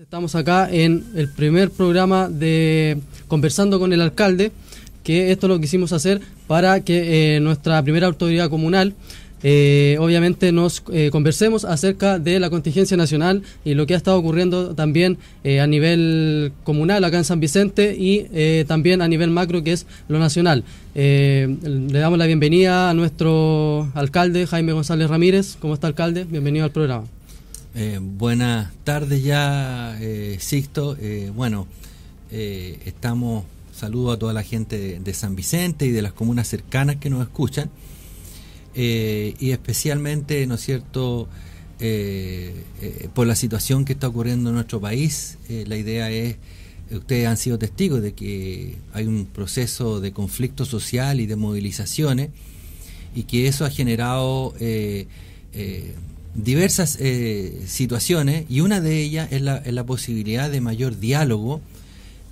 Estamos acá en el primer programa de Conversando con el Alcalde, que esto lo quisimos hacer para que eh, nuestra primera autoridad comunal eh, obviamente nos eh, conversemos acerca de la contingencia nacional y lo que ha estado ocurriendo también a nivel comunal acá en San Vicente y también a nivel macro que es lo nacional. le damos la bienvenida a nuestro alcalde Jaime González Ramírez. ¿Cómo está alcalde? Bienvenido al programa. Eh, buenas tardes ya, eh, Sixto. Eh, bueno, eh, estamos, saludo a toda la gente de, San Vicente y de las comunas cercanas que nos escuchan. y especialmente, ¿no es cierto?, por la situación que está ocurriendo en nuestro país. la idea es, ustedes han sido testigos de que hay un proceso de conflicto social y de movilizaciones y que eso ha generado... Eh, diversas eh, situaciones y una de ellas es la, la posibilidad de mayor diálogo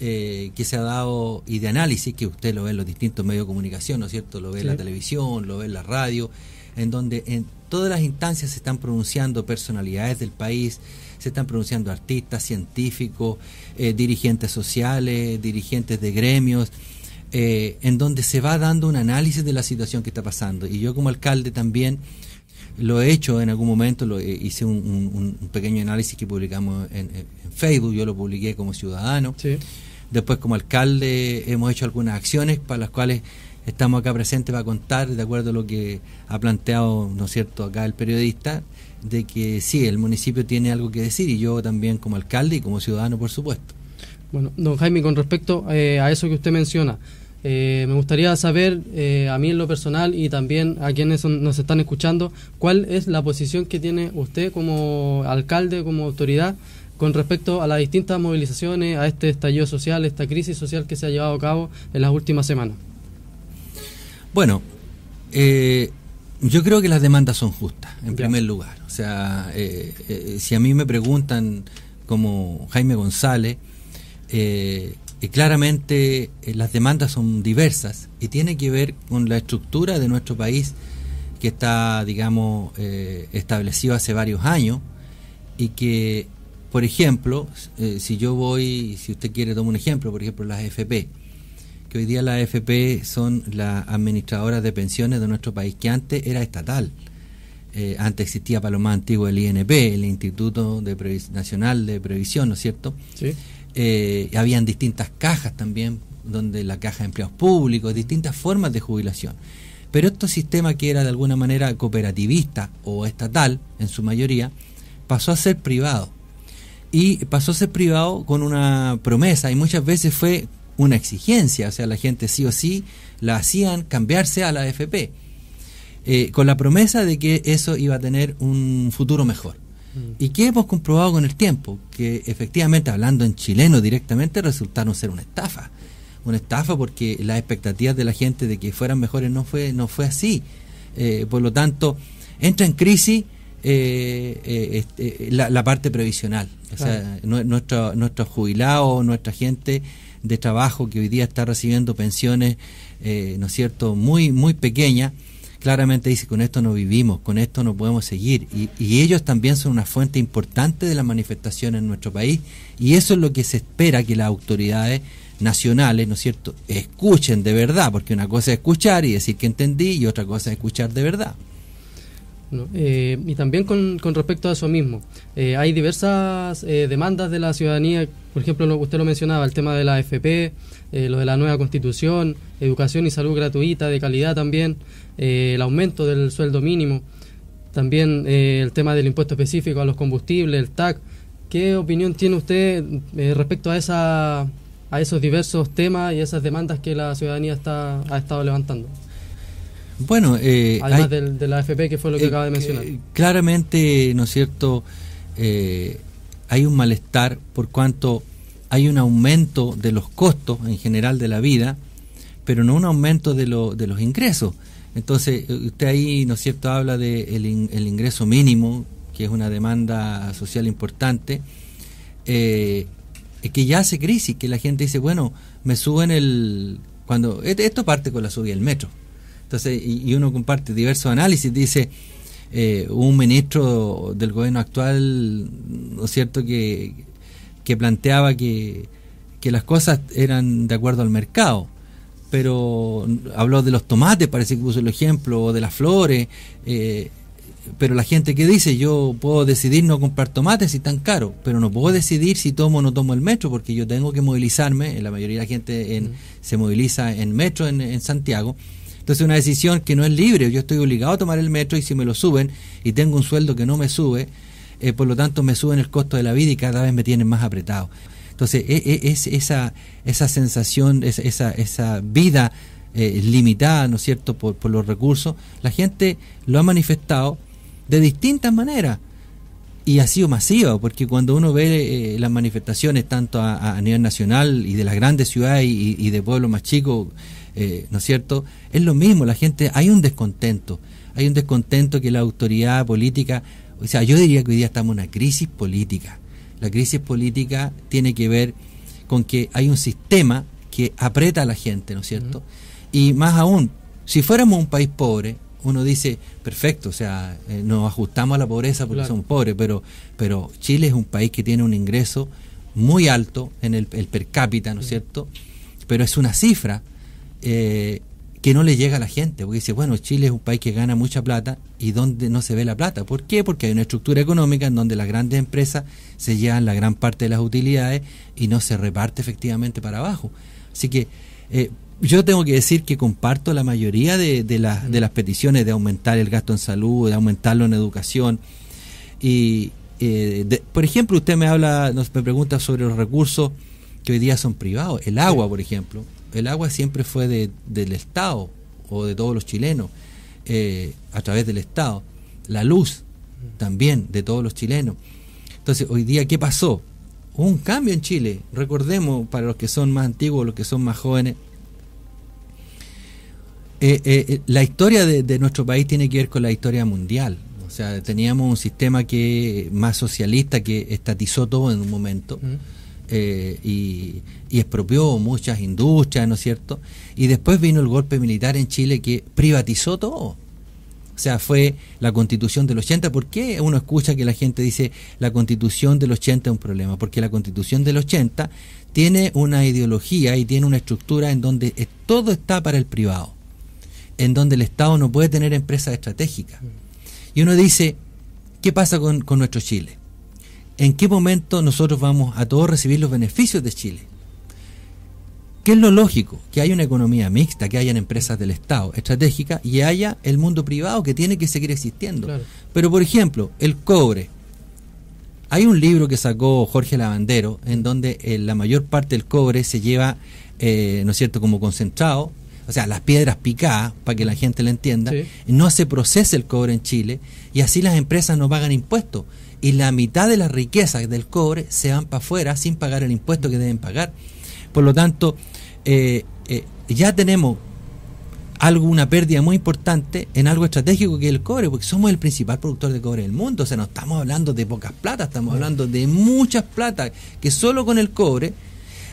eh, que se ha dado y de análisis que usted lo ve en los distintos medios de comunicación, ¿no es cierto? Lo ve en la televisión, lo ve en la radio, en donde en todas las instancias se están pronunciando personalidades del país, se están pronunciando artistas, científicos, eh, dirigentes sociales, dirigentes de gremios eh, en donde se va dando un análisis de la situación que está pasando. Y yo como alcalde también lo he hecho en algún momento, lo, eh, hice un, pequeño análisis que publicamos en, Facebook, yo lo publiqué como ciudadano. Después como alcalde hemos hecho algunas acciones para las cuales estamos acá presentes para contar, de acuerdo a lo que ha planteado, ¿no cierto?, acá el periodista, de que sí, el municipio tiene algo que decir y yo también como alcalde y como ciudadano, por supuesto. Bueno, don Jaime, con respecto eh, a eso que usted menciona, eh, me gustaría saber, eh, a mí en lo personal y también a quienes nos están escuchando, cuál es la posición que tiene usted como alcalde, como autoridad, con respecto a las distintas movilizaciones, a este estallido social, esta crisis social que se ha llevado a cabo en las últimas semanas. Bueno, eh, yo creo que las demandas son justas, en primer lugar. O sea, si a mí me preguntan como Jaime González, eh, y claramente eh, las demandas son diversas y tiene que ver con la estructura de nuestro país que está, digamos, eh, establecido hace varios años y que, por ejemplo, eh, si yo voy, si usted quiere, tomar un ejemplo, por ejemplo, las FP que hoy día las AFP son las administradoras de pensiones de nuestro país, que antes era estatal. antes existía para más Antiguo, el INP, el Instituto de Nacional de Previsión, ¿no es cierto? Sí eh, habían distintas cajas también, donde la caja de empleados públicos, distintas formas de jubilación. Pero este sistema que era de alguna manera cooperativista o estatal, en su mayoría, pasó a ser privado. Y pasó a ser privado con una promesa y muchas veces fue una exigencia, o sea, la gente sí o sí la hacían cambiarse a la AFP, eh, con la promesa de que eso iba a tener un futuro mejor. ¿Y qué hemos comprobado con el tiempo? Que efectivamente, hablando en chileno directamente, resultaron ser una estafa. Una estafa porque las expectativas de la gente de que fueran mejores no fue, no fue así. Eh, por lo tanto, entra en crisis eh, eh, este, la, parte previsional. O sea, nuestros jubilados, nuestra gente de trabajo que hoy día está recibiendo pensiones, ¿no es cierto?, muy, muy pequeñas claramente dice, con esto no vivimos, con esto no podemos seguir. Y, ellos también son una fuente importante de la manifestación en nuestro país. Y eso es lo que se espera que las autoridades nacionales, ¿no es cierto?, escuchen de verdad, porque una cosa es escuchar y decir que entendí y otra cosa es escuchar de verdad. Eh, y también con, respecto a eso mismo, eh, hay diversas eh, demandas de la ciudadanía, por ejemplo, usted lo mencionaba, el tema de la AFP, lo de la nueva constitución, educación y salud gratuita, de calidad también. Eh, el aumento del sueldo mínimo, también eh, el tema del impuesto específico a los combustibles, el TAC. ¿Qué opinión tiene usted eh, respecto a, esa, a esos diversos temas y esas demandas que la ciudadanía está, ha estado levantando? Bueno, además de la AFP, que fue lo que acaba de mencionar. Claramente, ¿no es cierto? hay un malestar por cuanto hay un aumento de los costos en general de la vida, pero no un aumento de, de los ingresos. Entonces, eh, usted ahí, ¿no es cierto?, habla de el, ingreso mínimo, que es una demanda social importante, eh, que ya hace crisis, que la gente dice, bueno, me suben el... cuando Esto parte con la subida del metro. Entonces, y, uno comparte diversos análisis, dice... Eh, un ministro del gobierno actual, ¿no es cierto?, que, planteaba que, que las cosas eran de acuerdo al mercado pero habló de los tomates, parece que puso el ejemplo, o de las flores, eh, pero la gente que dice, yo puedo decidir no comprar tomates si tan caros, pero no puedo decidir si tomo o no tomo el metro, porque yo tengo que movilizarme, la mayoría de la gente mm. se moviliza en metro en, Santiago, entonces una decisión que no es libre, yo estoy obligado a tomar el metro y si me lo suben y tengo un sueldo que no me sube, eh, por lo tanto me suben el costo de la vida y cada vez me tienen más apretado. Entonces, e, e, es, esa, esa sensación, esa, vida eh, limitada, ¿no es cierto?, por, los recursos, la gente lo ha manifestado de distintas maneras. Y ha sido masiva, porque cuando uno ve eh, las manifestaciones tanto a, nivel nacional y de las grandes ciudades y, de pueblos más chicos, eh, ¿no es cierto? Es lo mismo, la gente, hay un descontento, hay un descontento que la autoridad política, o sea, yo diría que hoy día estamos en una crisis política, la crisis política tiene que ver con que hay un sistema que aprieta a la gente, ¿no es cierto? Y más aún, si fuéramos un país pobre, uno dice, perfecto, o sea, eh, nos ajustamos a la pobreza porque somos pobres, pero, pero Chile es un país que tiene un ingreso muy alto en el, per cápita, ¿no es cierto? Pero es una cifra eh, que no le llega a la gente, porque dice, bueno, Chile es un país que gana mucha plata y donde no se ve la plata. ¿Por qué? Porque hay una estructura económica en donde las grandes empresas se llevan la gran parte de las utilidades y no se reparte efectivamente para abajo. Así que eh, yo tengo que decir que comparto la mayoría de, las, peticiones de aumentar el gasto en salud, de aumentarlo en educación. Y, eh, por ejemplo, usted me habla, nos, me pregunta sobre los recursos que hoy día son privados, el agua, por ejemplo el agua siempre fue de, del Estado o de todos los chilenos, eh, a través del Estado. La luz también de todos los chilenos. Entonces, hoy día, ¿qué pasó? Hubo un cambio en Chile. Recordemos, para los que son más antiguos, los que son más jóvenes, eh, eh, la historia de, nuestro país tiene que ver con la historia mundial. O sea, teníamos un sistema que más socialista que estatizó todo en un momento. Mm. Eh, y, y, expropió muchas industrias, ¿no es cierto? Y después vino el golpe militar en Chile que privatizó todo. O sea, fue la constitución del 80. ¿Por qué uno escucha que la gente dice la constitución del 80 es un problema? Porque la constitución del 80 tiene una ideología y tiene una estructura en donde todo está para el privado, en donde el Estado no puede tener empresas estratégicas. Y uno dice, ¿qué pasa con, con nuestro Chile? ¿En qué momento nosotros vamos a todos recibir los beneficios de Chile? ¿Qué es lo lógico? Que haya una economía mixta, que hayan empresas del Estado estratégica y haya el mundo privado que tiene que seguir existiendo. Pero, por ejemplo, el cobre. Hay un libro que sacó Jorge Lavandero en donde eh, la mayor parte del cobre se lleva, eh, ¿no es cierto?, como concentrado, o sea, las piedras picadas, para que la gente lo entienda. No se procesa el cobre en Chile y así las empresas no pagan impuestos y la mitad de las riquezas del cobre se van para afuera sin pagar el impuesto que deben pagar. Por lo tanto, eh, eh, ya tenemos algo, una pérdida muy importante en algo estratégico que es el cobre, porque somos el principal productor de cobre del mundo. O sea, no estamos hablando de pocas platas, estamos hablando de muchas platas que solo con el cobre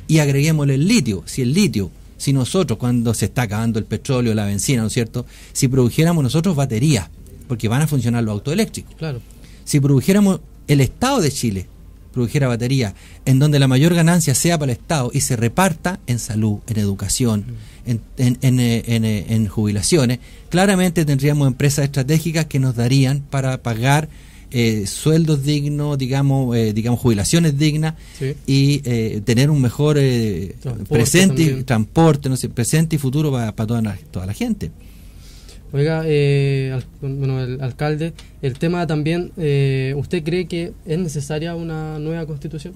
y agreguémosle el litio. Si el litio, si nosotros, cuando se está acabando el petróleo, la benzina, ¿no es cierto? Si produjéramos nosotros baterías, porque van a funcionar los autos eléctricos. Claro. Si produjéramos el Estado de Chile, produjera batería, en donde la mayor ganancia sea para el Estado y se reparta en salud, en educación, en, jubilaciones, claramente tendríamos empresas estratégicas que nos darían para pagar eh, sueldos dignos, digamos, eh, digamos jubilaciones dignas y eh, tener un mejor presente, y transporte, no sé, presente y futuro para, toda la gente. Oiga, eh, bueno, el alcalde, el tema también, eh, ¿usted cree que es necesaria una nueva constitución?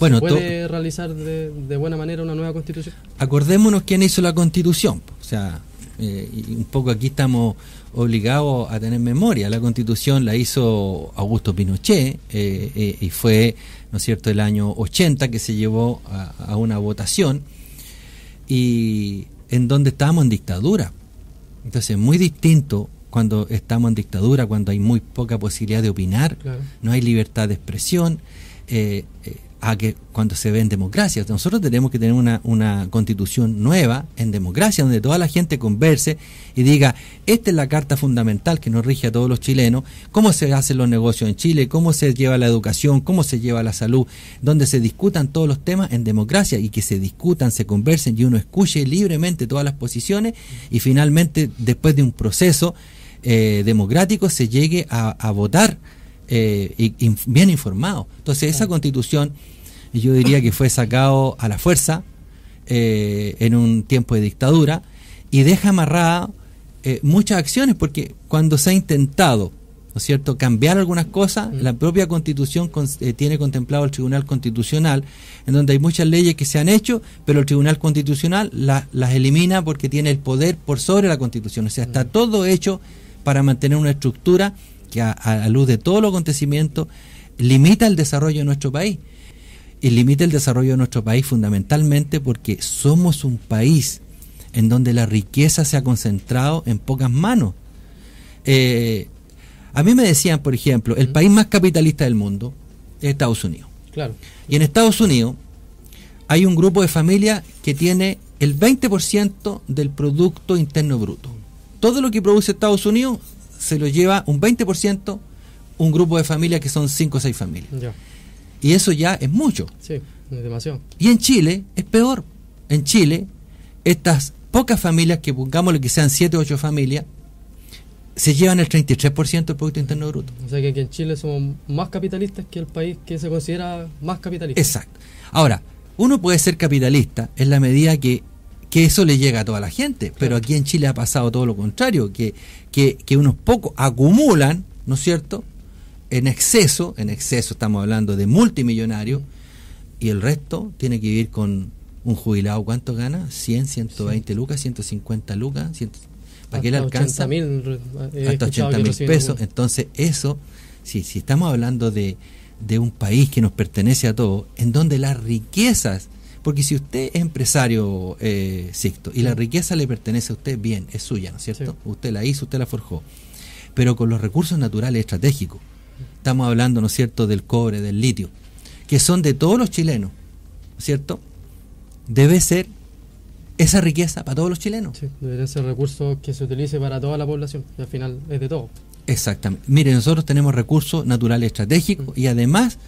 Bueno, puede realizar de, buena manera una nueva constitución? Acordémonos quién hizo la constitución, o sea, eh, un poco aquí estamos obligados a tener memoria. La constitución la hizo Augusto Pinochet y fue, ¿no es cierto?, el año 80 que se llevó a, una votación y en donde estamos en dictadura entonces, muy distinto cuando estamos en dictadura, cuando hay muy poca posibilidad de opinar, no hay libertad de expresión. Eh, eh, a que cuando se ve en democracia. Nosotros tenemos que tener una, una, constitución nueva en democracia, donde toda la gente converse y diga, esta es la carta fundamental que nos rige a todos los chilenos, cómo se hacen los negocios en Chile, cómo se lleva la educación, cómo se lleva la salud, donde se discutan todos los temas en democracia y que se discutan, se conversen y uno escuche libremente todas las posiciones y finalmente, después de un proceso eh, democrático, se llegue a, a votar eh, bien informado Entonces esa constitución yo diría que fue sacado a la fuerza eh, en un tiempo de dictadura y deja amarrada eh, muchas acciones porque cuando se ha intentado ¿no es cierto? Cambiar algunas cosas. Mm. La propia Constitución eh, tiene contemplado el Tribunal Constitucional, en donde hay muchas leyes que se han hecho, pero el Tribunal Constitucional las elimina porque tiene el poder por sobre la Constitución. O sea, está mm. todo hecho para mantener una estructura que a, la luz de todos los acontecimientos limita el desarrollo de nuestro país. Y limita el desarrollo de nuestro país fundamentalmente porque somos un país en donde la riqueza se ha concentrado en pocas manos. Eh, a mí me decían, por ejemplo, el país más capitalista del mundo es Estados Unidos. Claro. Y en Estados Unidos hay un grupo de familias que tiene el 20% del Producto Interno Bruto. Todo lo que produce Estados Unidos se lo lleva un 20% un grupo de familias que son 5 o 6 familias. Y eso ya es mucho. Sí, es Y en Chile es peor. En Chile, estas pocas familias, que pongamos lo que sean 7 o 8 familias, se llevan el 33% del Producto Interno Bruto. O sea que aquí en Chile somos más capitalistas que el país que se considera más capitalista. Exacto. Ahora, uno puede ser capitalista en la medida que que eso le llega a toda la gente. Pero aquí en Chile ha pasado todo lo contrario, que, que, unos pocos acumulan, ¿no es cierto?, en exceso, en exceso estamos hablando de multimillonarios, y el resto tiene que vivir con un jubilado, ¿cuánto gana? 100, 120 lucas, 150 lucas, ¿para qué le alcanza? 80, hasta 80 mil pesos. Entonces eso, si, si estamos hablando de, de un país que nos pertenece a todos, en donde las riquezas porque si usted es empresario, eh, Sixto, y la riqueza le pertenece a usted, bien, es suya, ¿no es cierto? Usted la hizo, usted la forjó. Pero con los recursos naturales estratégicos, estamos hablando, ¿no es cierto?, del cobre, del litio, que son de todos los chilenos, ¿no es cierto? Debe ser esa riqueza para todos los chilenos. Sí, debería ser recurso que se utilice para toda la población, y al final es de todo. Exactamente. Mire, nosotros tenemos recursos naturales estratégicos mm. y además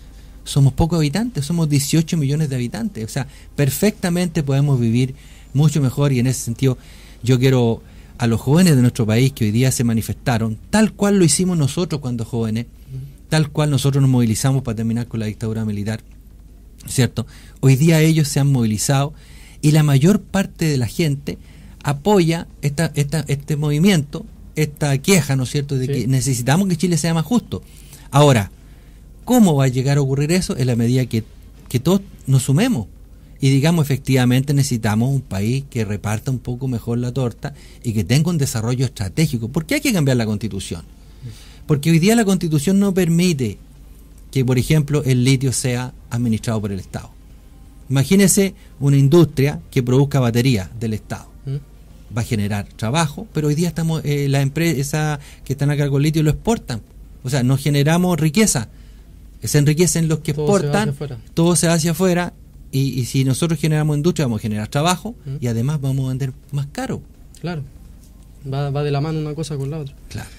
somos pocos habitantes, somos 18 millones de habitantes. O sea, perfectamente podemos vivir mucho mejor y en ese sentido yo quiero a los jóvenes de nuestro país que hoy día se manifestaron, tal cual lo hicimos nosotros cuando jóvenes, tal cual nosotros nos movilizamos para terminar con la dictadura militar, ¿cierto? Hoy día ellos se han movilizado y la mayor parte de la gente apoya esta, esta, este movimiento, esta queja, ¿no es cierto?, de que necesitamos que Chile sea más justo. Ahora, ¿Cómo va a llegar a ocurrir eso? En la medida que, todos nos sumemos y digamos efectivamente necesitamos un país que reparta un poco mejor la torta y que tenga un desarrollo estratégico. ¿Por qué hay que cambiar la constitución? Porque hoy día la constitución no permite que, por ejemplo, el litio sea administrado por el Estado. Imagínese una industria que produzca baterías del Estado. ¿Mm? Va a generar trabajo, pero hoy día estamos eh, las empresas que están a cargo del litio lo exportan. O sea, no generamos riqueza, se enriquecen los que exportan, todo se va hacia afuera, y, si nosotros generamos industria, vamos a generar trabajo mm. y además vamos a vender más caro. Claro, va, de la mano una cosa con la otra. Claro.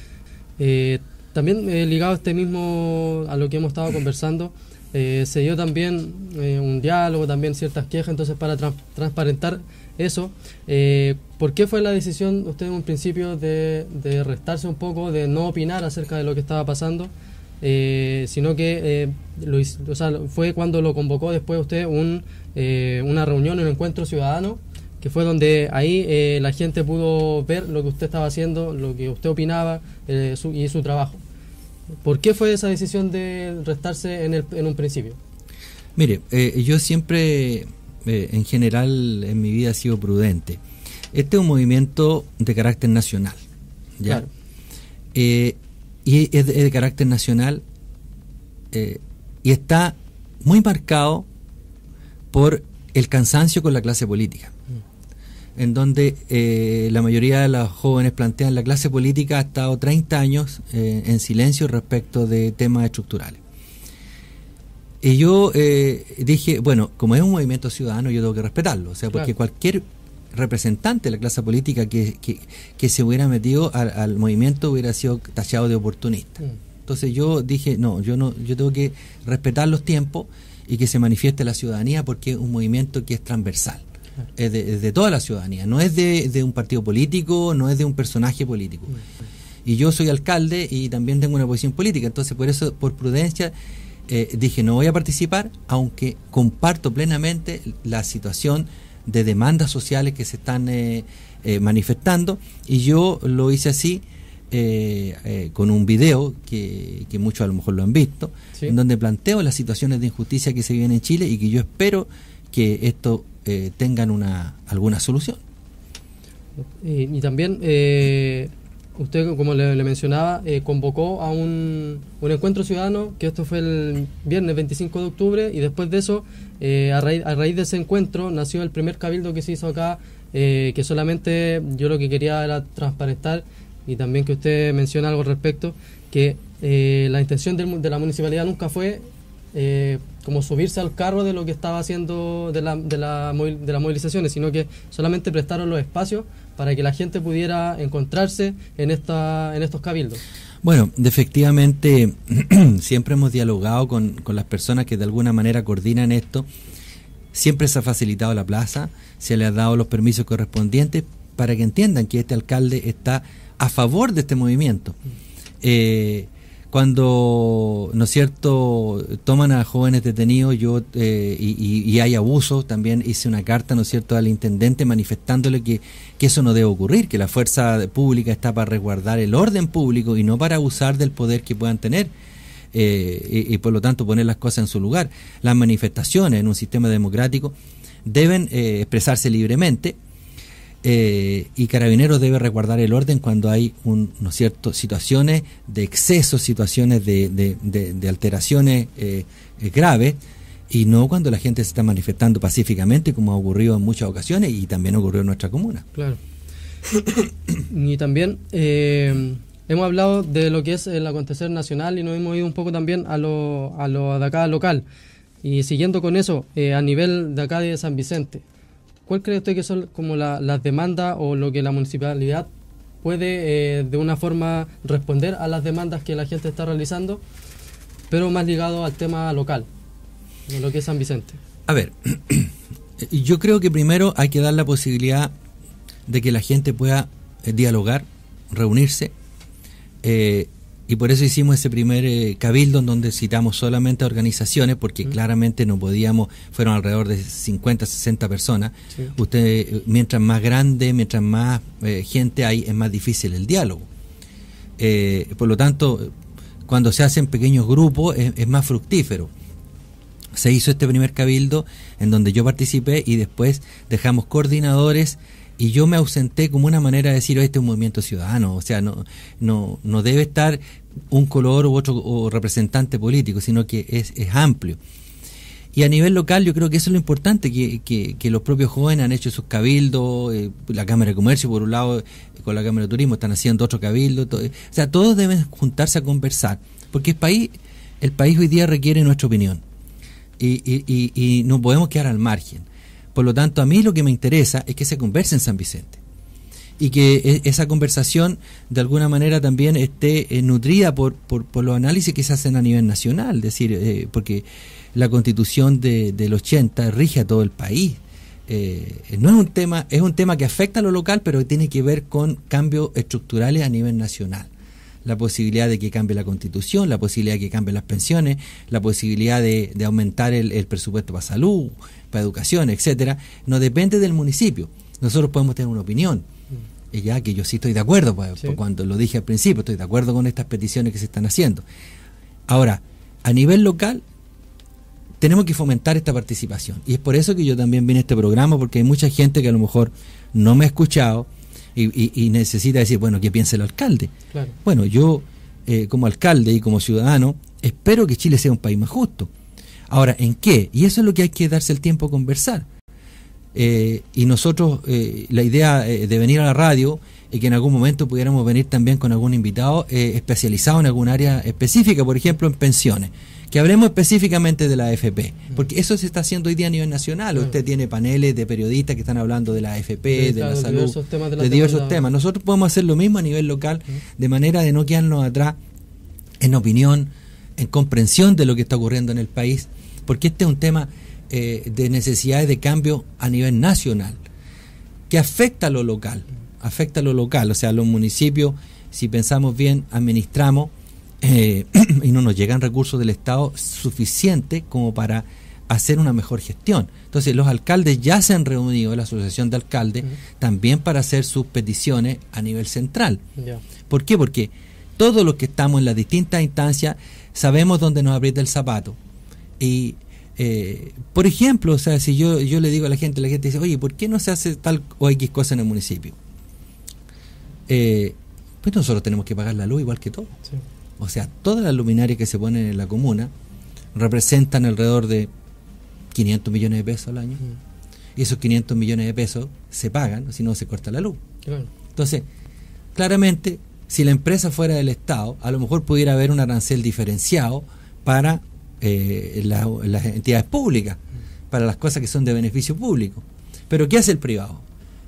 Eh, también eh, ligado a este mismo, a lo que hemos estado conversando, eh, se dio también un diálogo, también ciertas quejas, entonces para transparentar eso, ¿por qué fue la decisión usted en un principio de, de restarse un poco, de no opinar acerca de lo que estaba pasando? Eh, sino que eh, fue cuando lo convocó después usted eh, una reunión, un encuentro ciudadano, que fue donde ahí la gente pudo ver lo que usted estaba haciendo, lo que usted opinaba y su trabajo. ¿Por qué fue esa decisión de restarse en, un principio? Mire, yo siempre, en general, en mi vida he sido prudente. Este es un movimiento de carácter nacional. ¿ya? y es de, carácter nacional eh, y está muy marcado por el cansancio con la clase política, en donde eh, la mayoría de las jóvenes plantean la clase política ha estado 30 años eh, en silencio respecto de temas estructurales. Y yo dije, bueno, como es un movimiento ciudadano, yo tengo que respetarlo, o sea, porque cualquier representante de la clase política que, se hubiera metido al, movimiento hubiera sido tachado de oportunista. Mm. Entonces yo dije, no, yo no, yo tengo que respetar los tiempos y que se manifieste la ciudadanía porque es un movimiento que es transversal. Es de, toda la ciudadanía, no es de, un partido político, no es de un personaje político. Mm. Y yo soy alcalde y también tengo una posición política, entonces por eso, por prudencia, eh, dije no voy a participar, aunque comparto plenamente la situación de demandas sociales que se están eh, eh, manifestando y yo lo hice así eh, con un video que, que, muchos a lo mejor lo han visto, en donde planteo las situaciones de injusticia que se viven en Chile y que yo espero que esto tengan una alguna solución. Y, y también usted, como le, mencionaba, eh, convocó a un, encuentro ciudadano, que esto fue el viernes 25 de octubre, y después de eso, eh, a, raíz, de ese encuentro, nació el primer cabildo que se hizo acá, eh, que solamente yo lo que quería era transparentar, y también que usted menciona algo al respecto, que la intención de la municipalidad nunca fue como subirse al carro de lo que estaba haciendo de, la, de, las movilizaciones, sino que solamente prestaron los espacios para que la gente pudiera encontrarse en, esta, en estos cabildos. Bueno, efectivamente, siempre hemos dialogado con, las personas que de alguna manera coordinan esto. Siempre se ha facilitado la plaza, se le ha dado los permisos correspondientes para que entiendan que este alcalde está a favor de este movimiento. Mm. Eh, cuando, ¿no es cierto?, toman a jóvenes detenidos yo eh, y, hay abusos también hice una carta, ¿no es cierto?, al intendente manifestándole que, eso no debe ocurrir, que la fuerza pública está para resguardar el orden público y no para abusar del poder que puedan tener. Eh, y, por lo tanto poner las cosas en su lugar. Las manifestaciones en un sistema democrático deben eh, expresarse libremente, eh, y Carabineros debe resguardar el orden cuando hay un, ¿no cierto? situaciones de exceso, situaciones de, de, alteraciones eh, graves, y no cuando la gente se está manifestando pacíficamente, como ha ocurrido en muchas ocasiones y también ocurrió en nuestra comuna. Claro. y también eh, hemos hablado de lo que es el acontecer nacional y nos hemos ido un poco también a lo, a lo de acá local. Y siguiendo con eso, a nivel de acá de San Vicente, ¿Cuál cree usted que son como las demandas o lo que la municipalidad puede eh, de una forma responder a las demandas que la gente está realizando, pero más ligado al tema local, de lo que es San Vicente? A ver, yo creo que primero hay que dar la posibilidad de que la gente pueda eh, dialogar, reunirse, eh, y por eso hicimos ese primer eh, cabildo en donde citamos solamente a organizaciones, porque claramente no podíamos, fueron alrededor de 50, 60 personas. Usted, eh, mientras más grande, mientras más eh, gente hay, es más difícil el diálogo. por lo tanto, cuando se hacen pequeños grupos, es más fructífero se hizo este primer cabildo en donde yo participé y después dejamos coordinadores y yo me ausenté como una manera de decir, este es un movimiento ciudadano, o sea, no, no, no debe estar un color u otro representante político, sino que es, amplio. Y a nivel local yo creo que eso es lo importante, que, los propios jóvenes han hecho sus cabildos, eh, la Cámara de Comercio por un lado, eh, con la Cámara de Turismo están haciendo otro cabildo, eh, o sea, todos deben juntarse a conversar, porque el país, el país hoy día requiere nuestra opinión y, y, y, y no podemos quedar al margen. Por lo tanto, a mí lo que me interesa es que se converse en San Vicente y que e, esa conversación de alguna manera también esté eh, nutrida por, los análisis que se hacen a nivel nacional, es decir, eh, porque la constitución del 80 rige a todo el país. Eh, no es un tema, es un tema que afecta a lo local, pero tiene que ver con cambios estructurales a nivel nacional. La posibilidad de que cambie la constitución, la posibilidad de que cambien las pensiones, la posibilidad de, aumentar el presupuesto para salud, para educación, etcétera, no depende del municipio. Nosotros podemos tener una opinión, mm. ya que yo sí estoy de acuerdo, pues, cuando lo dije al principio, estoy de acuerdo con estas peticiones que se están haciendo. Ahora, a nivel local, tenemos que fomentar esta participación. Y es por eso que yo también vine a este programa, porque hay mucha gente que a lo mejor no me ha escuchado y, necesita decir, bueno, ¿qué piensa el alcalde? Bueno, yo eh, como alcalde y como ciudadano, espero que Chile sea un país más justo. Ahora, ¿en qué? Y eso es lo que hay que darse el tiempo a conversar. Eh, y nosotros, eh, la idea eh, de venir a la radio y que en algún momento pudiéramos venir también con algún invitado especializado en algún área específica, por ejemplo, en pensiones. Que hablemos específicamente de la AFP, mm. porque eso se está haciendo hoy día a nivel nacional. Mm. Usted tiene paneles de periodistas que están hablando de la AFP, de, la salud, de, diversos temas. Nosotros podemos hacer lo mismo a nivel local, mm. de manera de no quedarnos atrás en opinión, en comprensión de lo que está ocurriendo en el país porque este es un tema eh, de necesidades de cambio a nivel nacional, que afecta a lo local, afecta a lo local, o sea, los municipios, si pensamos bien, administramos eh, y no nos llegan recursos del Estado suficientes como para hacer una mejor gestión. Entonces, los alcaldes ya se han reunido, la Asociación de Alcaldes, también para hacer sus peticiones a nivel central. ¿Por qué? Porque todos los que estamos en las distintas instancias sabemos dónde nos abrir el zapato y, eh, por ejemplo, o sea, si yo, yo le digo a la gente, la gente dice, oye, ¿por qué no se hace tal o X cosa en el municipio? Eh, pues nosotros tenemos que pagar la luz igual que todo. O sea, todas las luminarias que se ponen en la comuna representan alrededor de 500 millones de pesos al año. Mm. Y esos 500 millones de pesos se pagan, si no se corta la luz. Entonces, claramente, si la empresa fuera del Estado, a lo mejor pudiera haber un arancel diferenciado para eh, las, entidades públicas, para las cosas que son de beneficio público. Pero ¿qué hace el privado?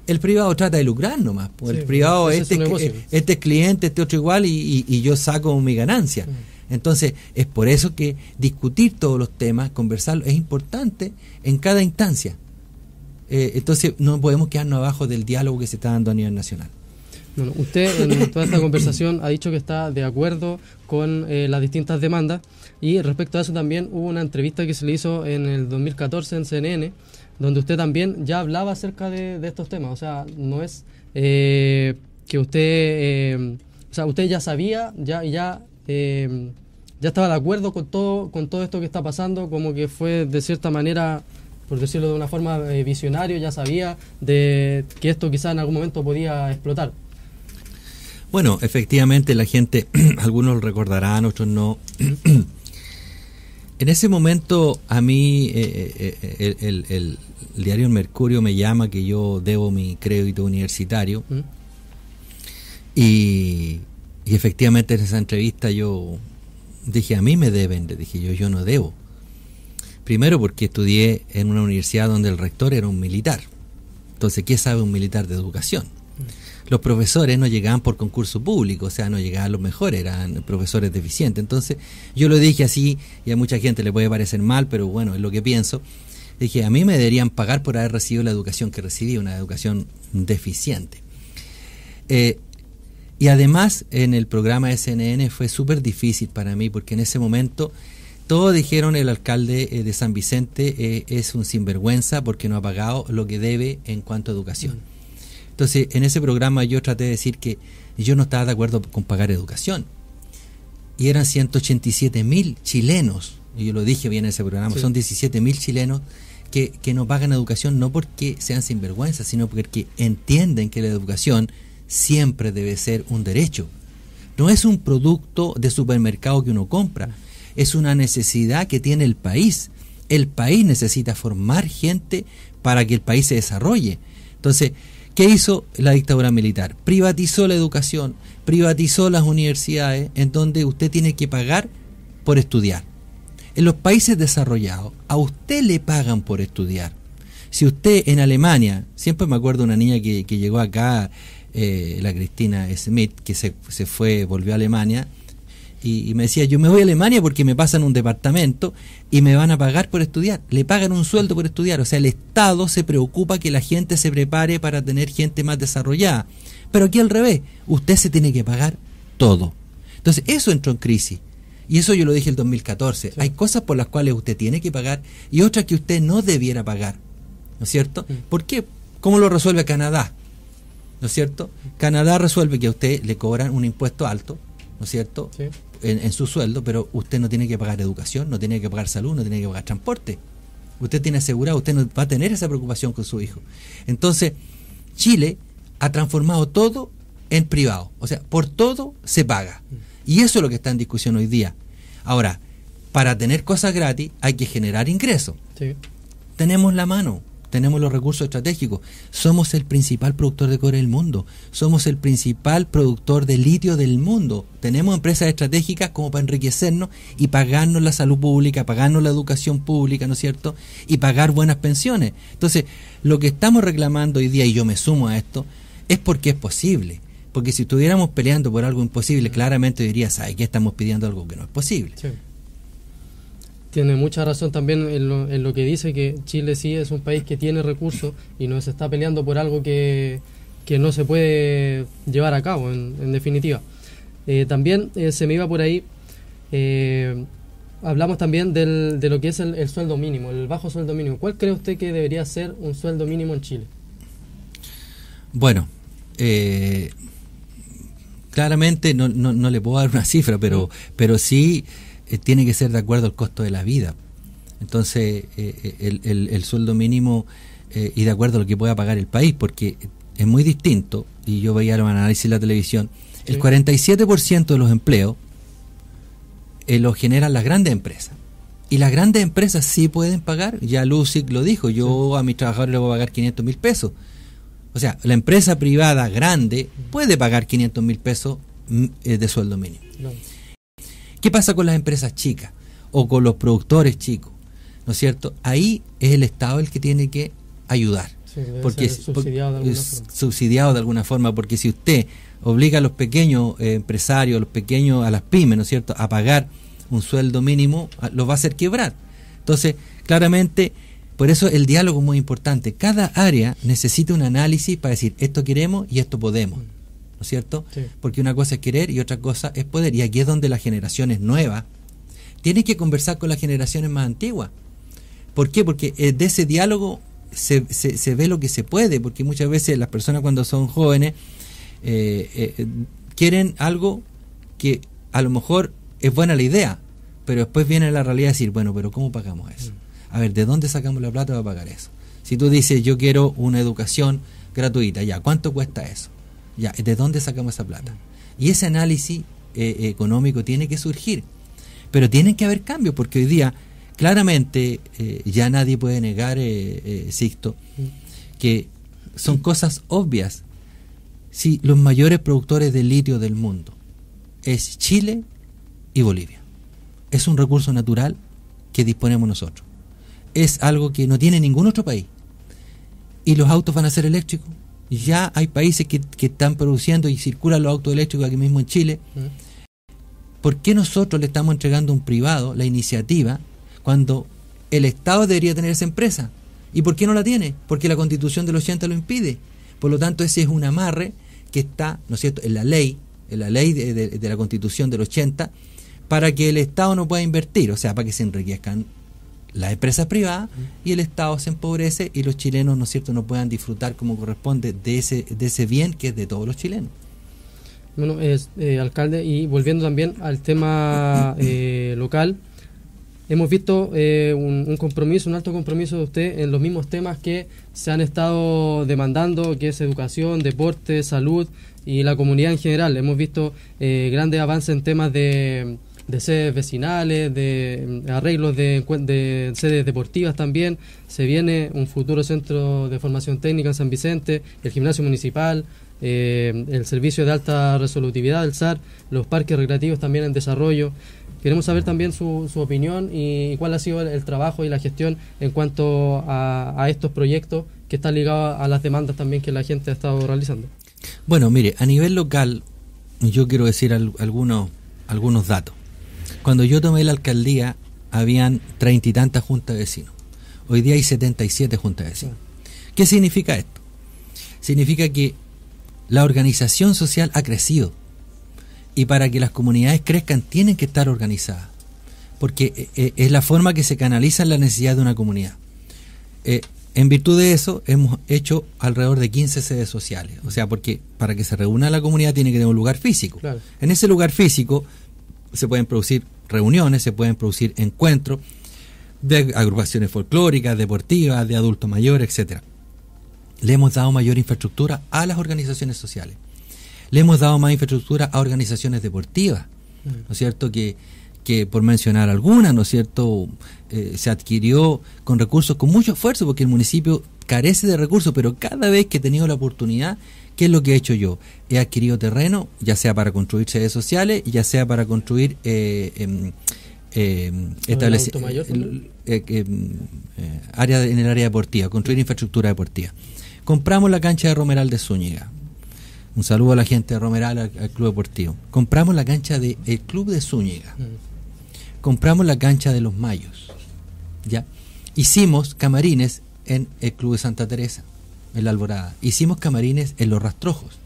el privado trata de lucrar nomás. Pues. el privado, este, eh, este, es este cliente, este otro igual, y, yo saco mi ganancia. Mm. Entonces, es por eso que discutir todos los temas, conversarlos, es importante en cada instancia. Eh, entonces, no podemos quedarnos abajo del diálogo que se está dando a nivel nacional. Bueno, usted en toda esta conversación ha dicho que está de acuerdo con las distintas demandas. Y respecto a eso también hubo una entrevista que se le hizo en el 2014 en CNN, donde usted también ya hablaba acerca de, estos temas. O sea, no es eh, que usted, eh, o sea, usted ya sabía, ya, ya, eh, ya estaba de acuerdo con todo, con todo esto que está pasando, como que fue de cierta manera por decirlo de una forma visionario, ya sabía de que esto quizá en algún momento podía explotar. Bueno, efectivamente la gente, algunos recordarán, otros no, En ese momento a mí eh, eh, eh, el, diario Mercurio me llama que yo debo mi crédito universitario ¿Mm? y, efectivamente en esa entrevista yo dije a mí me deben, le dije yo yo no debo. Primero porque estudié en una universidad donde el rector era un militar. Entonces, ¿qué sabe un militar de educación? los profesores no llegaban por concurso público, o sea, no llegaban los mejores, eran profesores deficientes. Entonces, yo lo dije así, y a mucha gente le puede parecer mal, pero bueno, es lo que pienso. Dije, a mí me deberían pagar por haber recibido la educación que recibí, una educación deficiente. Eh, y además, en el programa SNN fue súper difícil para mí, porque en ese momento todos dijeron el alcalde eh, de San Vicente eh, es un sinvergüenza porque no ha pagado lo que debe en cuanto a educación. Entonces, en ese programa yo traté de decir que yo no estaba de acuerdo con pagar educación. Y eran 187 mil chilenos, y yo lo dije bien en ese programa, son 17 mil chilenos que, que no pagan educación no porque sean sinvergüenzas, sino porque entienden que la educación siempre debe ser un derecho. No es un producto de supermercado que uno compra, es una necesidad que tiene el país. El país necesita formar gente para que el país se desarrolle. Entonces, ¿Qué hizo la dictadura militar? Privatizó la educación, privatizó las universidades, en donde usted tiene que pagar por estudiar. En los países desarrollados, a usted le pagan por estudiar. Si usted en Alemania, siempre me acuerdo una niña que, llegó acá, eh, la Cristina Smith, que se, se fue, volvió a Alemania, y, me decía, yo me voy a Alemania porque me pasan un departamento y me van a pagar por estudiar, le pagan un sueldo por estudiar, o sea, el Estado se preocupa que la gente se prepare para tener gente más desarrollada, pero aquí al revés, usted se tiene que pagar todo. Entonces, eso entró en crisis. Y eso yo lo dije el 2014. Hay cosas por las cuales usted tiene que pagar y otras que usted no debiera pagar. ¿No es cierto? ¿Por qué? ¿Cómo lo resuelve Canadá? ¿no es cierto? Canadá resuelve que a usted le cobran un impuesto alto, ¿no es cierto? Sí en, su sueldo, pero usted no tiene que pagar educación, no tiene que pagar salud, no tiene que pagar transporte. Usted tiene asegurado, usted no va a tener esa preocupación con su hijo. Entonces, Chile ha transformado todo en privado. O sea, por todo se paga. Y eso es lo que está en discusión hoy día. Ahora, para tener cosas gratis hay que generar ingresos. Sí. Tenemos la mano tenemos los recursos estratégicos, somos el principal productor de cobre del mundo, somos el principal productor de litio del mundo, tenemos empresas estratégicas como para enriquecernos y pagarnos la salud pública, pagarnos la educación pública, ¿no es cierto? Y pagar buenas pensiones. Entonces, lo que estamos reclamando hoy día, y yo me sumo a esto, es porque es posible. Porque si estuviéramos peleando por algo imposible, claramente dirías, ¿sabes qué? Estamos pidiendo algo que no es posible tiene mucha razón también en lo, que dice que Chile sí es un país que tiene recursos y nos está peleando por algo que, no se puede llevar a cabo, en, definitiva. Eh, también eh, se me iba por ahí, eh, hablamos también de lo que es el, sueldo mínimo, el bajo sueldo mínimo. ¿Cuál cree usted que debería ser un sueldo mínimo en Chile? Bueno, claramente no, no, le puedo dar una cifra, pero, pero sí eh, tiene que ser de acuerdo al costo de la vida. Entonces, eh, eh, el, sueldo mínimo y de acuerdo a lo que pueda pagar el país, porque es muy distinto, y yo veía los análisis en la televisión, el 47% de los empleos los generan las grandes empresas. Y las grandes empresas sí pueden pagar, ya Lucic lo dijo, yo a mis trabajadores les voy a pagar 500 mil pesos. O sea, la empresa privada grande puede pagar 500 mil pesos mm, de sueldo mínimo. ¿Qué pasa con las empresas chicas o con los productores chicos? ¿No es cierto? Ahí es el Estado el que tiene que ayudar. porque subsidiado, de alguna forma, porque si usted obliga a los pequeños eh, empresarios, a los pequeños, a las pymes, ¿no es cierto?, a pagar un sueldo mínimo, ah, lo los va a hacer quebrar. Entonces, claramente, por eso el diálogo es muy importante. Cada área necesita un análisis para decir, esto queremos y esto podemos. ¿no es cierto? Porque una cosa es querer y otra cosa es poder. Y aquí es donde las generaciones nuevas tienen que conversar con las generaciones más antiguas. ¿Por qué? Porque eh, de ese diálogo se, se, ve lo que se puede, porque muchas veces las personas cuando son jóvenes eh, eh, quieren algo que a lo mejor es buena la idea, pero después viene la realidad de decir, bueno, pero ¿cómo pagamos eso? Mm. A ver, ¿de dónde sacamos la plata para pagar eso? Si tú dices, yo quiero una educación gratuita, ya, ¿cuánto cuesta eso? ¿de dónde sacamos esa plata? Y ese análisis eh, económico tiene que surgir. Pero tiene que haber cambios, porque hoy día, claramente, eh, ya nadie puede negar, eh, eh, Sixto, que son cosas obvias. Si los mayores productores de litio del mundo es Chile y Bolivia. Es un recurso natural que disponemos nosotros. Es algo que no tiene ningún otro país. ¿Y los autos van a ser eléctricos? ya hay países que, están produciendo y circulan los autos eléctricos aquí mismo en Chile. Mm. ¿Por qué nosotros le estamos entregando a un privado la iniciativa cuando el Estado debería tener esa empresa? ¿Y por qué no la tiene? Porque la constitución del 80 lo impide. Por lo tanto, ese es un amarre que está, ¿no es en la ley, en la ley de, de la constitución del 80, para que el Estado no pueda invertir, o sea, para que se enriquezcan las empresas privada y el Estado se empobrece y los chilenos, ¿no es cierto?, no puedan disfrutar como corresponde de ese, de ese bien que es de todos los chilenos. Bueno, es, eh, alcalde, y volviendo también al tema eh, local, hemos visto eh, un, compromiso, un alto compromiso de usted en los mismos temas que se han estado demandando, que es educación, deporte, salud y la comunidad en general. Hemos visto grandes avances en temas de de sedes vecinales, de mm, arreglos de, sedes deportivas también. Se viene un futuro centro de formación técnica en San Vicente, el gimnasio municipal, eh, el servicio de alta resolutividad el SAR, los parques recreativos también en desarrollo. Queremos saber también su, su opinión y cuál ha sido el, trabajo y la gestión en cuanto a, estos proyectos que están ligados a las demandas también que la gente ha estado realizando. Bueno, mire, a nivel local yo quiero decir algunos, algunos datos. Cuando yo tomé la alcaldía, habían treinta y tantas juntas de vecinos. Hoy día hay 77 juntas de vecinos. ¿Qué significa esto? Significa que la organización social ha crecido. Y para que las comunidades crezcan tienen que estar organizadas. Porque eh, eh, es la forma que se canaliza la necesidad de una comunidad. Eh, en virtud de eso, hemos hecho alrededor de 15 sedes sociales. O sea, porque para que se reúna la comunidad tiene que tener un lugar físico. En ese lugar físico se pueden producir reuniones, se pueden producir encuentros de agrupaciones folclóricas, deportivas, de adultos mayores, etc. Le hemos dado mayor infraestructura a las organizaciones sociales. Le hemos dado más infraestructura a organizaciones deportivas, ¿no es cierto? Que, que por mencionar algunas, ¿no es cierto? Eh, se adquirió con recursos, con mucho esfuerzo, porque el municipio carece de recursos, pero cada vez que he tenido la oportunidad ¿Qué es lo que he hecho yo? He adquirido terreno, ya sea para construir sedes sociales, ya sea para construir eh, en el área deportiva, construir infraestructura deportiva. Compramos la cancha de Romeral de Zúñiga. Un saludo a la gente de Romeral, al, Club Deportivo. Compramos la cancha del Club de Zúñiga. Mm. Compramos la cancha de Los Mayos. ¿ya? Hicimos camarines en el Club de Santa Teresa en la Alborada. Hicimos camarines en los rastrojos.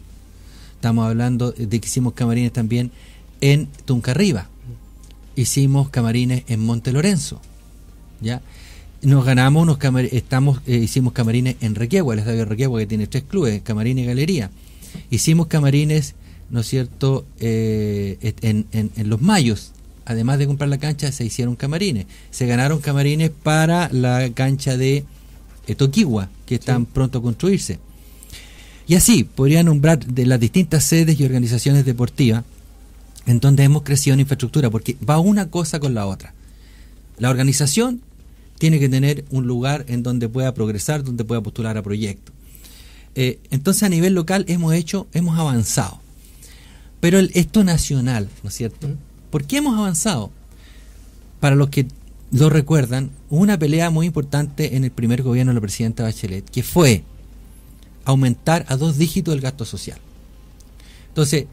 Estamos hablando de que hicimos camarines también en Arriba. Hicimos camarines en Monte Lorenzo. ¿Ya? Nos ganamos unos camarines, estamos, eh, hicimos camarines en Requiegua, el estadio de que tiene tres clubes, Camarines y galería. Hicimos camarines, ¿no es cierto?, eh, en Los Mayos, además de comprar la cancha, se hicieron camarines. Se ganaron camarines para la cancha de Tokiwa, que están pronto a construirse. Y así podría nombrar de las distintas sedes y organizaciones deportivas en donde hemos crecido en infraestructura, porque va una cosa con la otra. La organización tiene que tener un lugar en donde pueda progresar, donde pueda postular a proyectos. Eh, entonces a nivel local hemos hecho, hemos avanzado. Pero el, esto nacional, ¿no es cierto? Mm. ¿Por qué hemos avanzado? Para los que lo recuerdan, hubo una pelea muy importante en el primer gobierno de la presidenta Bachelet, que fue aumentar a dos dígitos el gasto social. Entonces,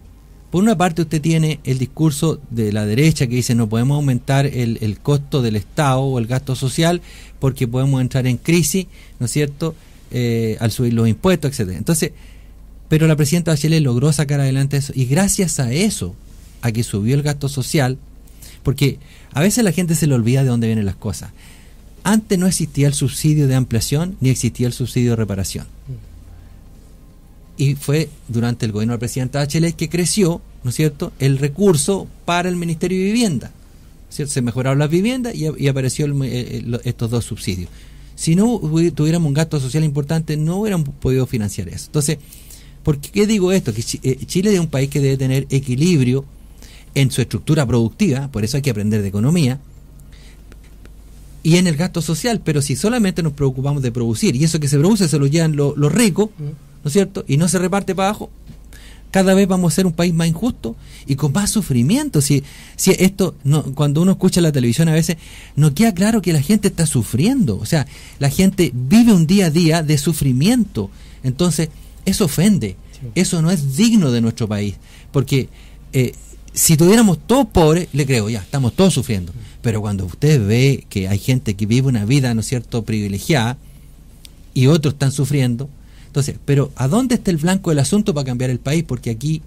por una parte usted tiene el discurso de la derecha que dice no podemos aumentar el, costo del Estado o el gasto social porque podemos entrar en crisis, ¿no es cierto?, eh, al subir los impuestos, etcétera. Entonces, pero la presidenta Bachelet logró sacar adelante eso y gracias a eso, a que subió el gasto social, porque a veces la gente se le olvida de dónde vienen las cosas. Antes no existía el subsidio de ampliación ni existía el subsidio de reparación. Mm. Y fue durante el gobierno del presidente Bachelet que creció, ¿no es cierto?, el recurso para el Ministerio de Vivienda. Se mejoraron las viviendas y, aparecieron apareció estos dos subsidios. Si no tuviéramos un gasto social importante, no hubiéramos podido financiar eso. Entonces, ¿por qué digo esto? Que eh, Chile es un país que debe tener equilibrio en su estructura productiva, por eso hay que aprender de economía, y en el gasto social, pero si solamente nos preocupamos de producir, y eso que se produce se lo llevan los ricos, mm. ¿no es cierto? Y no se reparte para abajo, cada vez vamos a ser un país más injusto y con más sufrimiento. Si, si esto, no, cuando uno escucha la televisión a veces, no queda claro que la gente está sufriendo, o sea, la gente vive un día a día de sufrimiento. Entonces, eso ofende, eso no es digno de nuestro país, porque eh, si tuviéramos todos pobres, le creo, ya, estamos todos sufriendo. Pero cuando usted ve que hay gente que vive una vida, ¿no es cierto?, privilegiada y otros están sufriendo. Entonces, pero ¿a dónde está el blanco del asunto para cambiar el país? Porque aquí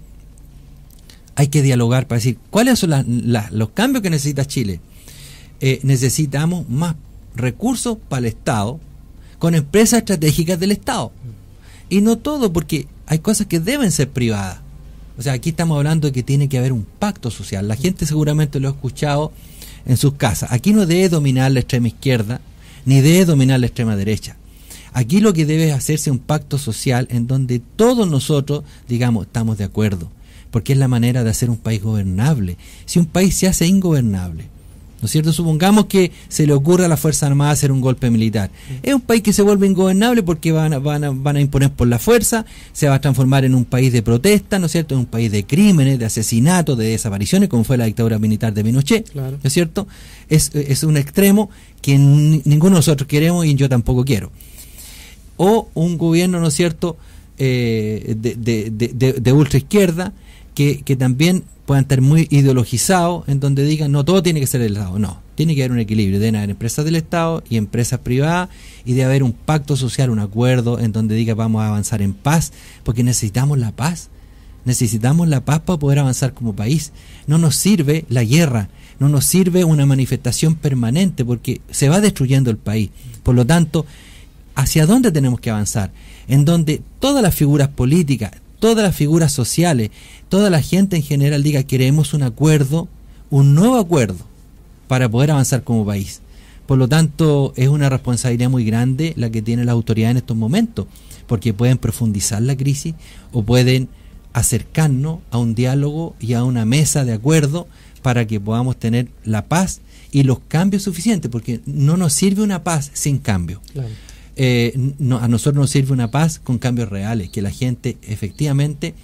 hay que dialogar para decir, ¿cuáles son los cambios que necesita Chile? Eh, necesitamos más recursos para el Estado, con empresas estratégicas del Estado. Y no todo, porque hay cosas que deben ser privadas o sea, aquí estamos hablando de que tiene que haber un pacto social. La gente seguramente lo ha escuchado en sus casas. Aquí no debe dominar la extrema izquierda, ni debe dominar la extrema derecha. Aquí lo que debe es hacerse un pacto social en donde todos nosotros, digamos, estamos de acuerdo, porque es la manera de hacer un país gobernable. Si un país se hace ingobernable, ¿No es cierto? Supongamos que se le ocurre a la Fuerza Armada hacer un golpe militar. Es un país que se vuelve ingobernable porque van, a, van, van a imponer por la fuerza, se va a transformar en un país de protesta, ¿no es cierto? En un país de crímenes, de asesinatos, de desapariciones, como fue la dictadura militar de Pinochet, es cierto? Es, un extremo que ninguno de nosotros queremos y yo tampoco quiero. O un gobierno, ¿no es cierto?, eh, de, de, de ultra izquierda que, también puedan estar muy ideologizados, en donde digan, no, todo tiene que ser del Estado, no, tiene que haber un equilibrio, deben haber empresas del Estado y empresas privadas, y de haber un pacto social, un acuerdo en donde diga vamos a avanzar en paz, porque necesitamos la paz, necesitamos la paz para poder avanzar como país, no nos sirve la guerra, no nos sirve una manifestación permanente, porque se va destruyendo el país, por lo tanto, ¿hacia dónde tenemos que avanzar? En donde todas las figuras políticas, todas las figuras sociales, toda la gente en general diga queremos un acuerdo, un nuevo acuerdo, para poder avanzar como país. Por lo tanto, es una responsabilidad muy grande la que tiene las autoridades en estos momentos, porque pueden profundizar la crisis o pueden acercarnos a un diálogo y a una mesa de acuerdo para que podamos tener la paz y los cambios suficientes, porque no nos sirve una paz sin cambio. Eh, a nosotros nos sirve una paz con cambios reales, que la gente efectivamente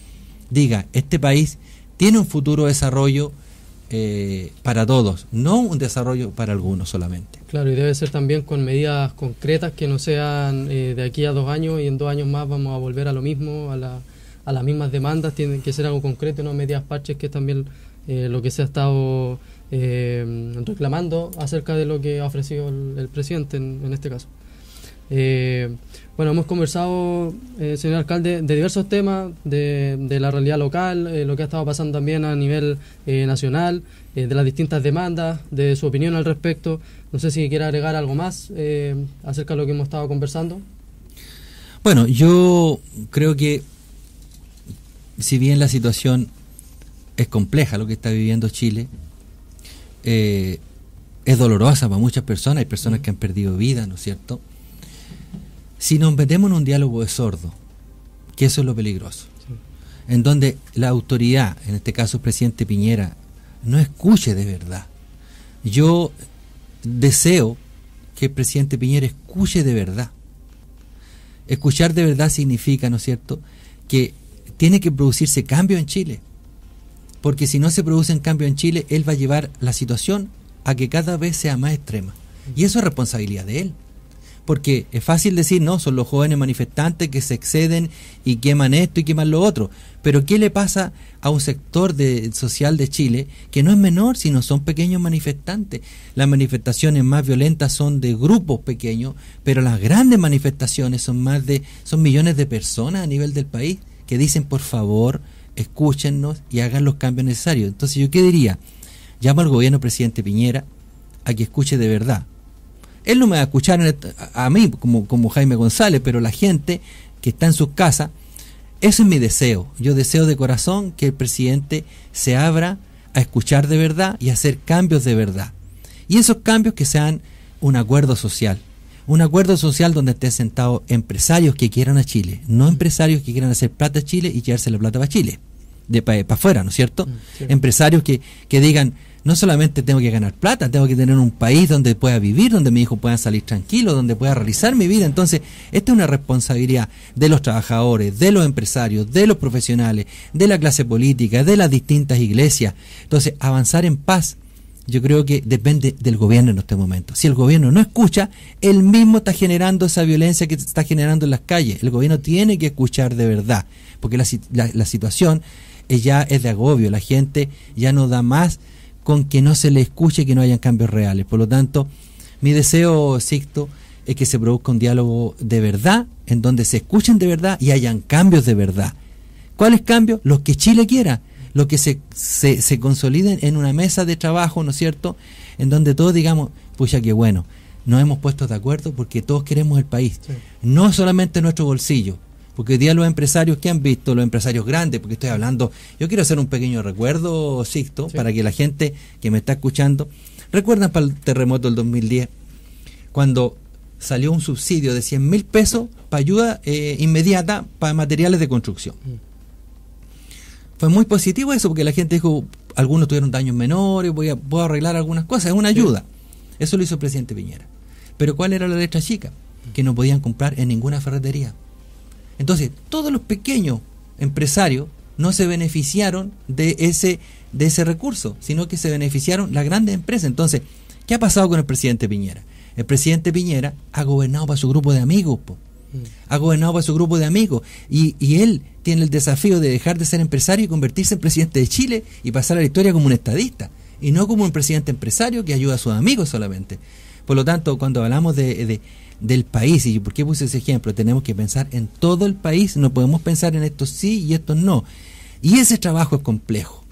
diga, este país tiene un futuro desarrollo eh, para todos, no un desarrollo para algunos solamente. Claro, y debe ser también con medidas concretas que no sean eh, de aquí a dos años y en dos años más vamos a volver a lo mismo, a, las mismas demandas, tienen que ser algo concreto, no medidas parches, que es también lo que se ha estado reclamando acerca de lo que ha ofrecido el, presidente en este caso. Eh, bueno, hemos conversado, eh, señor alcalde, de diversos temas, de, la realidad local, eh, lo que ha estado pasando también a nivel eh, nacional, de las distintas demandas, de su opinión al respecto. No sé si quiere agregar algo más acerca de lo que hemos estado conversando. Bueno, yo creo que si bien la situación es compleja, lo que está viviendo Chile, es dolorosa para muchas personas, hay personas que han perdido vida, ¿no es cierto? si nos metemos en un diálogo de sordo, que eso es lo peligroso, en donde la autoridad, en este caso el presidente Piñera, no escuche de verdad. Yo deseo que el presidente Piñera escuche de verdad. Escuchar de verdad significa, ¿no es cierto?, que tiene que producirse cambio en Chile. Porque si no se producen cambio en Chile, él va a llevar la situación a que cada vez sea más extrema. Y eso es responsabilidad de él porque es fácil decir, no, son los jóvenes manifestantes que se exceden y queman esto y queman lo otro. Pero ¿qué le pasa a un sector social de Chile que no es menor, sino son pequeños manifestantes? Las manifestaciones más violentas son de grupos pequeños, pero las grandes manifestaciones son más de son millones de personas a nivel del país que dicen, por favor, escúchennos y hagan los cambios necesarios. Entonces, ¿yo qué diría? Llamo al gobierno presidente Piñera a que escuche de verdad él no me va a escuchar este- a mí como, como Jaime González, pero la gente que está en sus casa. eso es mi deseo. Yo deseo de corazón que el presidente se abra a escuchar de verdad y a hacer cambios de verdad. Y esos cambios que sean un acuerdo social. Un acuerdo social donde estén sentados empresarios que quieran a Chile, no empresarios que quieran hacer plata a Chile y llevarse la plata para Chile, de para eh, afuera, ¿no es cierto? Mm, empresarios que, que digan, no solamente tengo que ganar plata, tengo que tener un país donde pueda vivir, donde mi hijo pueda salir tranquilo, donde pueda realizar mi vida. Entonces, esta es una responsabilidad de los trabajadores, de los empresarios, de los profesionales, de la clase política, de las distintas iglesias. Entonces, avanzar en paz. Yo creo que depende del gobierno en este momento. Si el gobierno no escucha, él mismo está generando esa violencia que está generando en las calles. El gobierno tiene que escuchar de verdad, porque la, la situación eh, ya es de agobio. La gente ya no da más con que no se le escuche que no hayan cambios reales. Por lo tanto, mi deseo, Sixto, es que se produzca un diálogo de verdad, en donde se escuchen de verdad y hayan cambios de verdad. ¿Cuáles cambios? Los que Chile quiera, los que se, se, consoliden en una mesa de trabajo, ¿no es cierto? En donde todos digamos, pucha, que bueno, nos hemos puesto de acuerdo porque todos queremos el país. No solamente nuestro bolsillo, porque hoy día los empresarios que han visto, los empresarios grandes, porque estoy hablando, yo quiero hacer un pequeño recuerdo, Sixto, para que la gente que me está escuchando, recuerdan para el terremoto del 2010, cuando salió un subsidio de 100 mil pesos para ayuda eh, inmediata para materiales de construcción. Mm. Fue muy positivo eso, porque la gente dijo, algunos tuvieron daños menores, voy a, puedo arreglar algunas cosas, es una ayuda. Eso lo hizo el presidente Piñera. Pero ¿cuál era la letra chica? Mm. Que no podían comprar en ninguna ferretería. Entonces, todos los pequeños empresarios no se beneficiaron de ese, de ese recurso, sino que se beneficiaron las grandes empresas. Entonces, ¿qué ha pasado con el presidente Piñera? El presidente Piñera ha gobernado para su grupo de amigos, mm. ha gobernado para su grupo de amigos, y, y, él tiene el desafío de dejar de ser empresario y convertirse en presidente de Chile y pasar a la historia como un estadista, y no como un presidente empresario que ayuda a sus amigos solamente. Por lo tanto, cuando hablamos de del país. ¿Y por qué puse ese ejemplo? Tenemos que pensar en todo el país, no podemos pensar en esto sí y esto no. Y ese trabajo es complejo.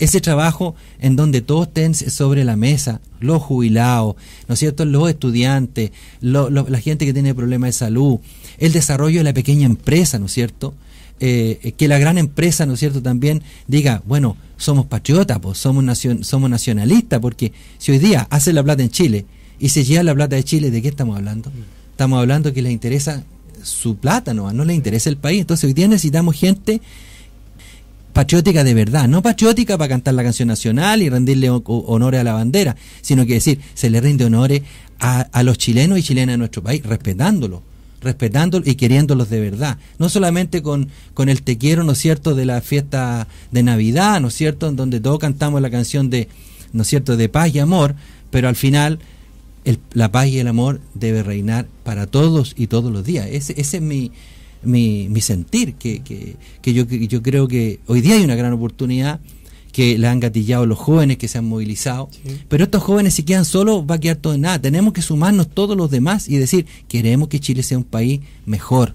Ese trabajo en donde todos estén sobre la mesa, los jubilados, ¿no es cierto? Los estudiantes, la gente que tiene problemas de salud, el desarrollo de la pequeña empresa, ¿no es cierto? Eh, que la gran empresa, ¿no es cierto?, también diga, bueno, somos patriotas, pues, somos, somos nacionalistas, porque si hoy día hace la plata en Chile y se lleva la plata de Chile, ¿de qué estamos hablando? Mm. Estamos hablando que les interesa su plata, no, no les interesa el país. Entonces hoy día necesitamos gente patriótica de verdad, no patriótica para cantar la canción nacional y rendirle honores a la bandera, sino que decir, se le rinde honores a, a los chilenos y chilenas de nuestro país, respetándolo respetándolos y queriéndolos de verdad. No solamente con, con, el te quiero, ¿no es cierto?, de la fiesta de Navidad, ¿no es cierto?, en donde todos cantamos la canción de, ¿no es cierto?, de paz y amor, pero al final la paz y el amor debe reinar para todos y todos los días. Ese, es mi, mi, sentir, que, yo, yo, creo que hoy día hay una gran oportunidad que la han gatillado los jóvenes que se han movilizado, pero estos jóvenes si quedan solos va a quedar todo en nada. Tenemos que sumarnos todos los demás y decir, queremos que Chile sea un país mejor.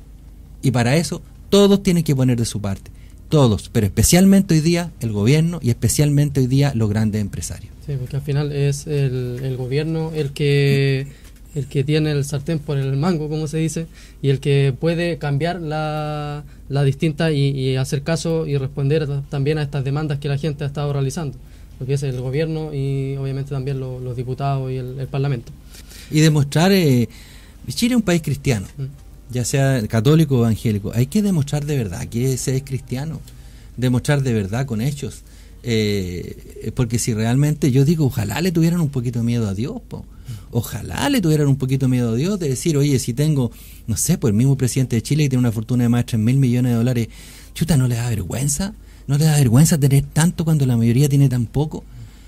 Y para eso todos tienen que poner de su parte, todos, pero especialmente hoy día el gobierno y especialmente hoy día los grandes empresarios porque al final es el, gobierno el que el que tiene el sartén por el mango, como se dice, y el que puede cambiar la, la distinta y, hacer caso y responder también a estas demandas que la gente ha estado realizando, lo que es el gobierno y obviamente también los diputados y el, Parlamento. Y demostrar, eh, Chile es un país cristiano, mm. ya sea católico o evangélico, hay que demostrar de verdad que se es cristiano, demostrar de verdad con hechos. Eh, porque si realmente yo digo, ojalá le tuvieran un poquito de miedo a Dios, ojalá le tuvieran un poquito miedo a Dios de decir, oye, si tengo, no sé, pues el mismo presidente de Chile que tiene una fortuna de más de 3 mil millones de dólares, chuta, ¿no le da vergüenza? ¿No le da vergüenza tener tanto cuando la mayoría tiene tan poco?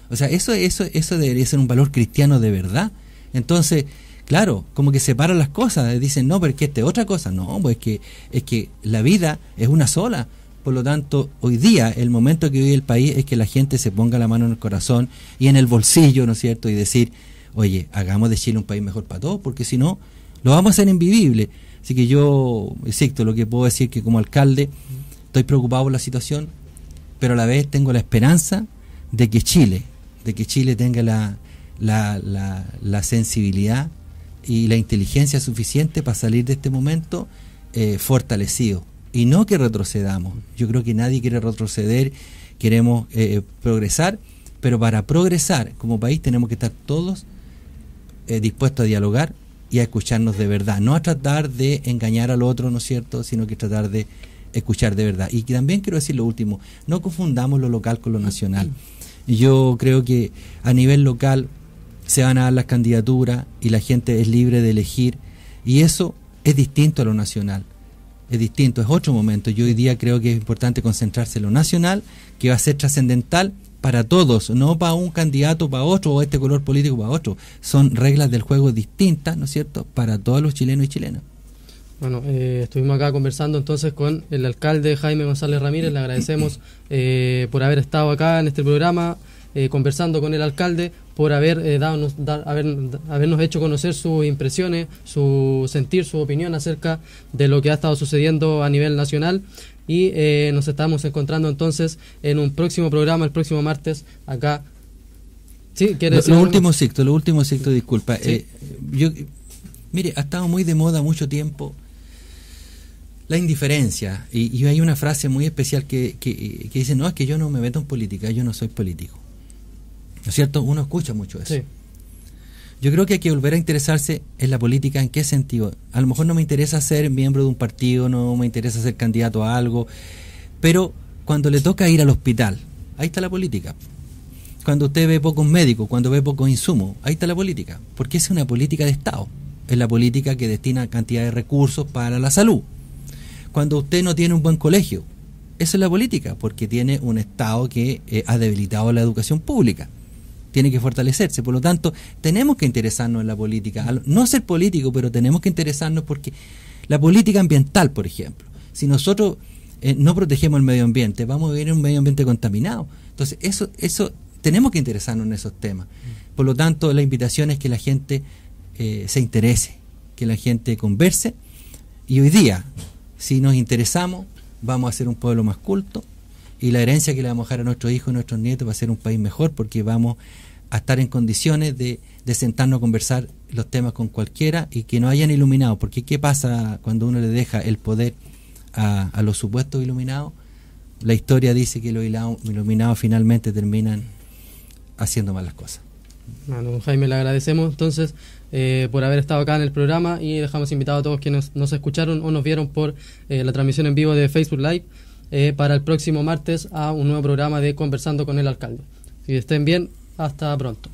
O sea, eso, eso, eso debería ser un valor cristiano de verdad. Entonces, claro, como que separan las cosas, dicen, no, pero es que es otra cosa. No, pues que, es que la vida es una sola por lo tanto, hoy día, el momento que vive el país es que la gente se ponga la mano en el corazón y en el bolsillo, ¿no es cierto? Y decir, oye, hagamos de Chile un país mejor para todos, porque si no, lo vamos a hacer invivible. Así que yo, insisto, lo que puedo decir que como alcalde estoy preocupado por la situación, pero a la vez tengo la esperanza de que Chile, de que Chile tenga la, sensibilidad y la inteligencia suficiente para salir de este momento eh, fortalecido y no que retrocedamos. Yo creo que nadie quiere retroceder, queremos eh, eh, progresar, pero para progresar como país tenemos que estar todos eh, dispuestos a dialogar y a escucharnos de verdad, no a tratar de engañar al otro, ¿no es cierto?, sino que tratar de escuchar de verdad. Y también quiero decir lo último, no confundamos lo local con lo nacional. Yo creo que a nivel local se van a dar las candidaturas y la gente es libre de elegir y eso es distinto a lo nacional es distinto, es otro momento. Yo hoy día creo que es importante concentrarse en lo nacional, que va a ser trascendental para todos, no para un candidato, para otro, o este color político para otro. Son reglas del juego distintas, ¿no es cierto?, para todos los chilenos y chilenas. Bueno, eh, estuvimos acá conversando entonces con el alcalde Jaime González Ramírez. Le agradecemos eh, por haber estado acá en este programa. Eh, conversando con el alcalde por haber, eh, dado, haber, habernos hecho conocer sus impresiones, su sentir, su opinión acerca de lo que ha estado sucediendo a nivel nacional. Y eh, nos estamos encontrando entonces en un próximo programa, el próximo martes, acá. Sí, ¿quiere decir? Lo, último, ciclo lo último, disculpa. mire, ha estado muy de moda mucho tiempo la indiferencia. Y, hay una frase muy especial que, que, que, dice, no, es que yo no me meto en política, yo no soy político. ¿No es cierto? Uno escucha mucho eso. Yo creo que hay que volver a interesarse en la política, en qué sentido. A lo mejor no me interesa ser miembro de un partido, no me interesa ser candidato a algo, pero cuando le toca ir al hospital, ahí está la política. Cuando usted ve pocos médicos, cuando ve pocos insumos, ahí está la política. Porque es una política de Estado. Es la política que destina cantidad de recursos para la salud. Cuando usted no tiene un buen colegio, esa es la política, porque tiene un Estado que eh, ha debilitado la educación pública tiene que fortalecerse. Por lo tanto, tenemos que interesarnos en la política. No ser político, pero tenemos que interesarnos porque la política ambiental, por ejemplo, si nosotros eh, no protegemos el medio ambiente, vamos a vivir en un medio ambiente contaminado. Entonces, eso, eso tenemos que interesarnos en esos temas. Mm. Por lo tanto, la invitación es que la gente eh, se interese, que la gente converse. Y hoy día, si nos interesamos, vamos a ser un pueblo más culto, y la herencia que le vamos a dejar a nuestros hijos y nuestros nietos va a ser un país mejor porque vamos a estar en condiciones de, sentarnos a conversar los temas con cualquiera y que no hayan iluminado. Porque ¿qué pasa cuando uno le deja el poder a, los supuestos iluminados? La historia dice que los iluminados finalmente terminan haciendo mal las cosas. Bueno, Jaime, le agradecemos entonces eh, por haber estado acá en el programa y dejamos invitado a todos quienes nos escucharon o nos vieron por eh, la transmisión en vivo de Facebook Live. Eh, para el próximo martes a un nuevo programa de Conversando con el Alcalde. Si estén bien, hasta pronto.